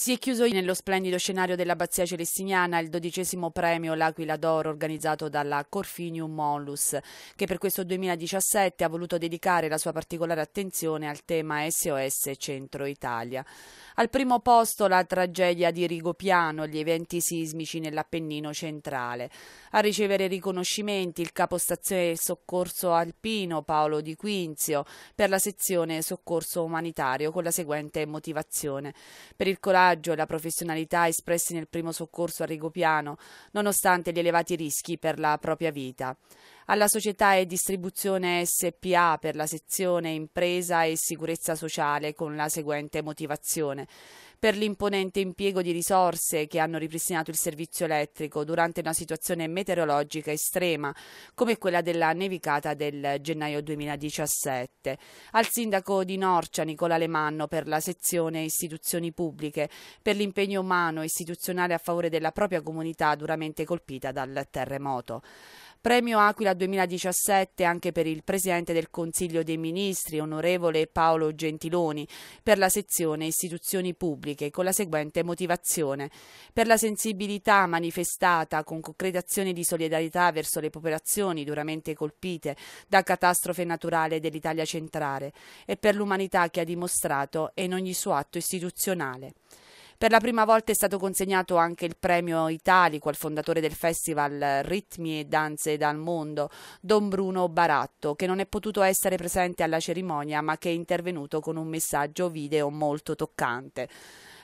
Si è chiuso nello splendido scenario dell'Abbazia Celestiniana il dodicesimo premio L'Aquila d'Oro organizzato dalla Corfinium Mollus, che per questo 2017 ha voluto dedicare la sua particolare attenzione al tema SOS Centro Italia. Al primo posto la tragedia di Rigopiano, gli eventi sismici nell'Appennino centrale. A ricevere riconoscimenti il capostazione del soccorso alpino Paolo Di Quinzio per la sezione soccorso umanitario con la seguente motivazione. Per il colare coraggio e la professionalità espressi nel primo soccorso a Rigopiano, nonostante gli elevati rischi per la propria vita alla società e distribuzione SPA per la sezione impresa e sicurezza sociale con la seguente motivazione per l'imponente impiego di risorse che hanno ripristinato il servizio elettrico durante una situazione meteorologica estrema come quella della nevicata del gennaio 2017. Al sindaco di Norcia Nicola Lemanno per la sezione istituzioni pubbliche per l'impegno umano e istituzionale a favore della propria comunità duramente colpita dal terremoto. Premio Aquila 2017 anche per il Presidente del Consiglio dei Ministri, onorevole Paolo Gentiloni, per la sezione Istituzioni pubbliche, con la seguente motivazione. Per la sensibilità manifestata con concreta azioni di solidarietà verso le popolazioni duramente colpite da catastrofe naturale dell'Italia centrale e per l'umanità che ha dimostrato in ogni suo atto istituzionale. Per la prima volta è stato consegnato anche il premio Italico al fondatore del festival Ritmi e Danze dal Mondo, Don Bruno Baratto, che non è potuto essere presente alla cerimonia ma che è intervenuto con un messaggio video molto toccante.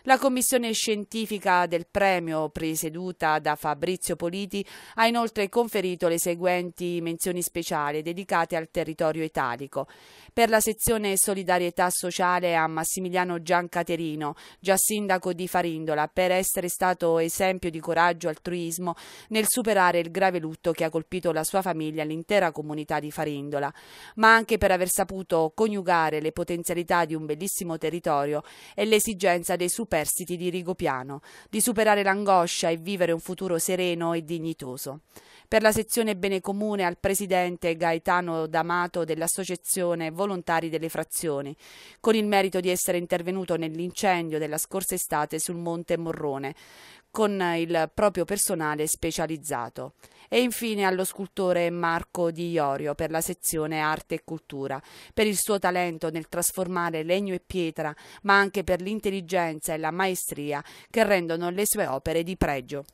La commissione scientifica del premio, presieduta da Fabrizio Politi, ha inoltre conferito le seguenti menzioni speciali dedicate al territorio italico. Per la sezione Solidarietà Sociale a Massimiliano Giancaterino, già sindaco di Farindola, per essere stato esempio di coraggio e altruismo nel superare il grave lutto che ha colpito la sua famiglia e l'intera comunità di Farindola, ma anche per aver saputo coniugare le potenzialità di un bellissimo territorio e l'esigenza dei super superstiti di Rigopiano, di superare l'angoscia e vivere un futuro sereno e dignitoso. Per la sezione Bene Comune al presidente Gaetano D'Amato dell'Associazione Volontari delle Frazioni, con il merito di essere intervenuto nell'incendio della scorsa estate sul Monte Morrone, con il proprio personale specializzato e infine allo scultore Marco Di Iorio per la sezione Arte e Cultura, per il suo talento nel trasformare legno e pietra, ma anche per l'intelligenza e la maestria che rendono le sue opere di pregio.